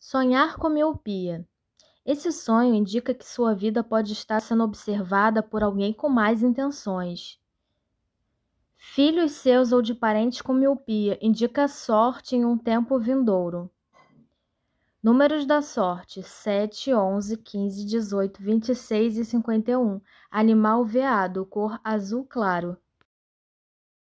Sonhar com miopia. Esse sonho indica que sua vida pode estar sendo observada por alguém com mais intenções. Filhos seus ou de parentes com miopia indica sorte em um tempo vindouro. Números da sorte: 7, 11, 15, 18, 26 e 51. Animal veado, cor azul claro.